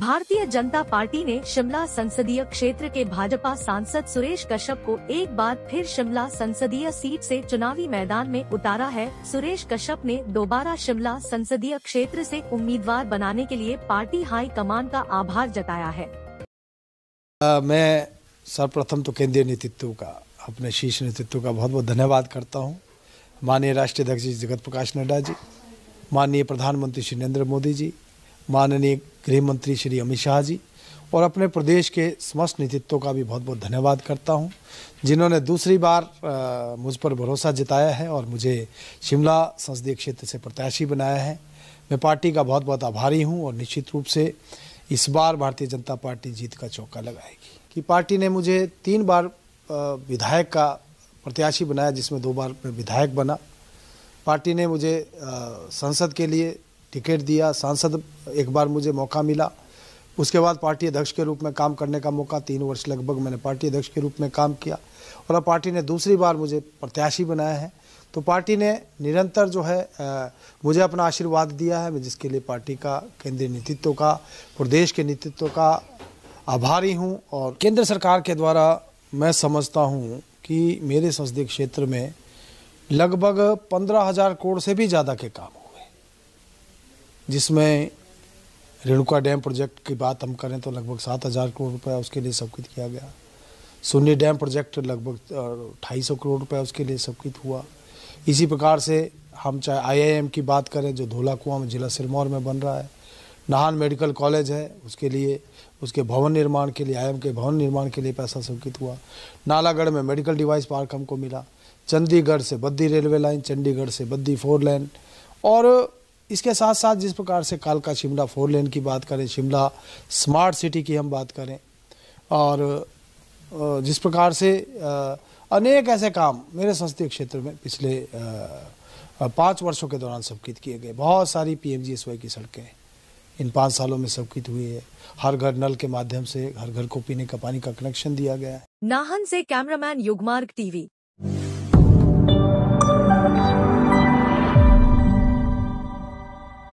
भारतीय जनता पार्टी ने शिमला संसदीय क्षेत्र के भाजपा सांसद सुरेश कश्यप को एक बार फिर शिमला संसदीय सीट से चुनावी मैदान में उतारा है सुरेश कश्यप ने दोबारा शिमला संसदीय क्षेत्र से उम्मीदवार बनाने के लिए पार्टी हाई कमान का आभार जताया है आ, मैं सर्वप्रथम तो केंद्रीय नेतृत्व का अपने शीर्ष नेतृत्व का बहुत बहुत धन्यवाद करता हूँ माननीय राष्ट्रीय अध्यक्ष जगत प्रकाश नड्डा जी माननीय प्रधानमंत्री श्री नरेंद्र मोदी जी माननीय गृह मंत्री श्री अमित शाह जी और अपने प्रदेश के समस्त नेतृत्व का भी बहुत बहुत धन्यवाद करता हूं जिन्होंने दूसरी बार आ, मुझ पर भरोसा जताया है और मुझे शिमला संसदीय क्षेत्र से प्रत्याशी बनाया है मैं पार्टी का बहुत बहुत आभारी हूं और निश्चित रूप से इस बार भारतीय जनता पार्टी जीत का चौका लगाएगी कि पार्टी ने मुझे तीन बार विधायक का प्रत्याशी बनाया जिसमें दो बार मैं विधायक बना पार्टी ने मुझे संसद के लिए टिकट दिया सांसद एक बार मुझे मौका मिला उसके बाद पार्टी अध्यक्ष के रूप में काम करने का मौका तीन वर्ष लगभग मैंने पार्टी अध्यक्ष के रूप में काम किया और अब पार्टी ने दूसरी बार मुझे प्रत्याशी बनाया है तो पार्टी ने निरंतर जो है आ, मुझे अपना आशीर्वाद दिया है मैं जिसके लिए पार्टी का केंद्रीय नेतृत्व का प्रदेश के नेतृत्व का आभारी हूँ और केंद्र सरकार के द्वारा मैं समझता हूँ कि मेरे संसदीय क्षेत्र में लगभग पंद्रह हज़ार करोड़ से भी ज़्यादा के काम जिसमें रेणुका डैम प्रोजेक्ट की बात हम करें तो लगभग सात हज़ार करोड़ रुपया उसके लिए स्वीकृत किया गया सुन्नी डैम प्रोजेक्ट लगभग ढाई सौ करोड़ रुपया उसके लिए स्वीकृत हुआ इसी प्रकार से हम चाहे आईआईएम की बात करें जो धोला कुआं में जिला सिरमौर में बन रहा है नाहन मेडिकल कॉलेज है उसके लिए उसके भवन निर्माण के लिए आई के भवन निर्माण के लिए पैसा स्वीकृत हुआ नालागढ़ में मेडिकल डिवाइस पार्क हमको मिला चंडीगढ़ से बद्दी रेलवे लाइन चंडीगढ़ से बद्दी फोर लाइन और इसके साथ साथ जिस प्रकार से कालका शिमला फोर लेन की बात करें शिमला स्मार्ट सिटी की हम बात करें और जिस प्रकार से अनेक ऐसे काम मेरे संसदीय क्षेत्र में पिछले पाँच वर्षों के दौरान स्वीकृत किए गए बहुत सारी पी एम की सड़कें इन पाँच सालों में स्वीकृत हुई है हर घर नल के माध्यम से हर घर को पीने का पानी का कनेक्शन दिया गया है नाहन से कैमरामैन युगमार्ग टीवी